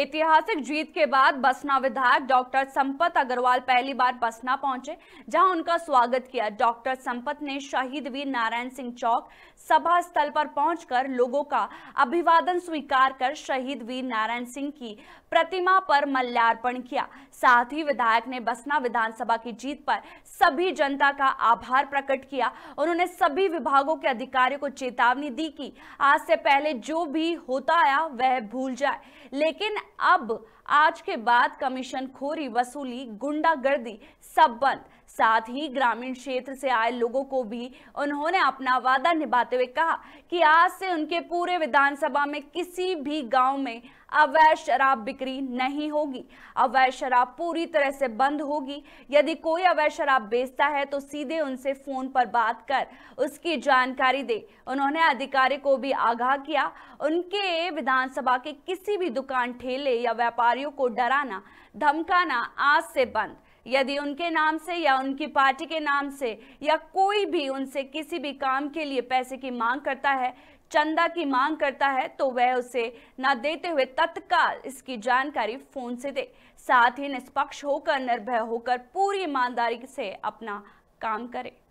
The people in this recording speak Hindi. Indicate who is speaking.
Speaker 1: ऐतिहासिक जीत के बाद बसना विधायक डॉक्टर संपत अग्रवाल पहली बार बसना पहुंचे जहां उनका स्वागत किया डॉक्टर संपत ने शहीद वीर नारायण सिंह चौक सभा स्थल पर पहुंचकर लोगों का अभिवादन स्वीकार कर शहीद वीर नारायण सिंह की प्रतिमा पर मल्यार्पण किया साथ ही विधायक ने बसना विधानसभा की जीत पर सभी जनता का आभार प्रकट किया उन्होंने सभी विभागों के अधिकारियों को चेतावनी दी कि आज से पहले जो भी होता आया वह भूल जाए लेकिन अब आज के बाद कमीशन खोरी वसूली गुंडागर्दी सब बंद साथ ही ग्रामीण क्षेत्र से आए लोगों को भी उन्होंने अपना वादा निभाते हुए कहा कि आज से उनके पूरे विधानसभा में किसी भी गांव में अवैध शराब बिक्री नहीं होगी अवैध शराब पूरी तरह से बंद होगी यदि कोई अवैध शराब बेचता है तो सीधे उनसे फोन पर बात कर उसकी जानकारी दे उन्होंने अधिकारी को भी आगाह किया उनके विधानसभा के किसी भी दुकान ठेले या व्यापारियों को डराना धमकाना आज से बंद यदि उनके नाम से या उनकी पार्टी के नाम से या कोई भी उनसे किसी भी काम के लिए पैसे की मांग करता है चंदा की मांग करता है तो वह उसे न देते हुए तत्काल इसकी जानकारी फोन से दे साथ ही निष्पक्ष होकर निर्भय होकर पूरी ईमानदारी से अपना काम करे